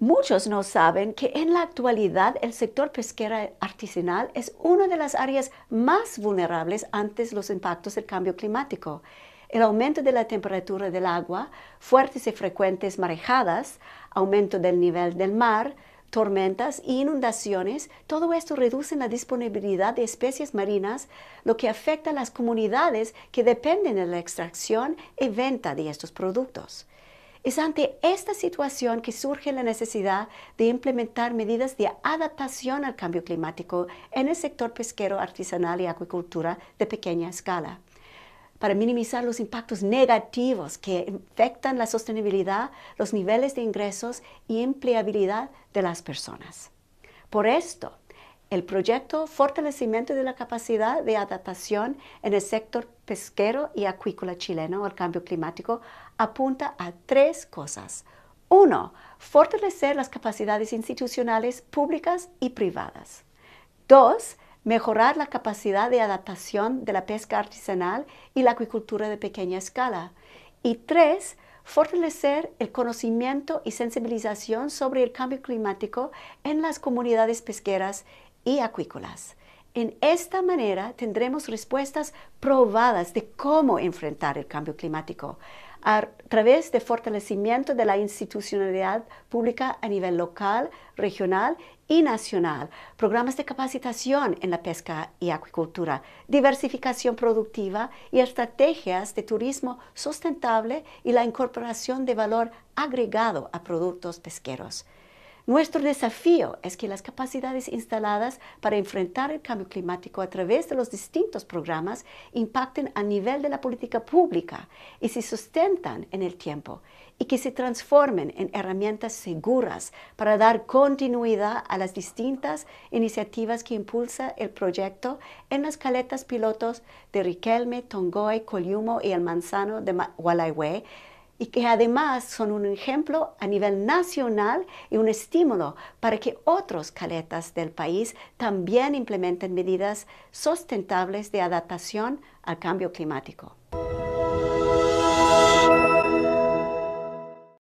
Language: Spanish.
Muchos no saben que en la actualidad el sector pesquero artesanal es una de las áreas más vulnerables ante los impactos del cambio climático. El aumento de la temperatura del agua, fuertes y frecuentes marejadas, aumento del nivel del mar, tormentas e inundaciones, todo esto reduce la disponibilidad de especies marinas, lo que afecta a las comunidades que dependen de la extracción y venta de estos productos. Es ante esta situación que surge la necesidad de implementar medidas de adaptación al cambio climático en el sector pesquero, artesanal y acuicultura de pequeña escala para minimizar los impactos negativos que afectan la sostenibilidad, los niveles de ingresos y empleabilidad de las personas. Por esto, el proyecto Fortalecimiento de la capacidad de adaptación en el sector pesquero y acuícola chileno al cambio climático apunta a tres cosas. Uno, fortalecer las capacidades institucionales públicas y privadas. Dos, mejorar la capacidad de adaptación de la pesca artesanal y la acuicultura de pequeña escala. Y tres, fortalecer el conocimiento y sensibilización sobre el cambio climático en las comunidades pesqueras y acuícolas. En esta manera tendremos respuestas probadas de cómo enfrentar el cambio climático a través de fortalecimiento de la institucionalidad pública a nivel local, regional y nacional, programas de capacitación en la pesca y acuicultura, diversificación productiva y estrategias de turismo sustentable y la incorporación de valor agregado a productos pesqueros. Nuestro desafío es que las capacidades instaladas para enfrentar el cambio climático a través de los distintos programas impacten a nivel de la política pública y se sustentan en el tiempo y que se transformen en herramientas seguras para dar continuidad a las distintas iniciativas que impulsa el proyecto en las caletas pilotos de Riquelme, Tongoy, Coliumo y El Manzano de Gualaiwe y que además son un ejemplo a nivel nacional y un estímulo para que otros caletas del país también implementen medidas sustentables de adaptación al cambio climático.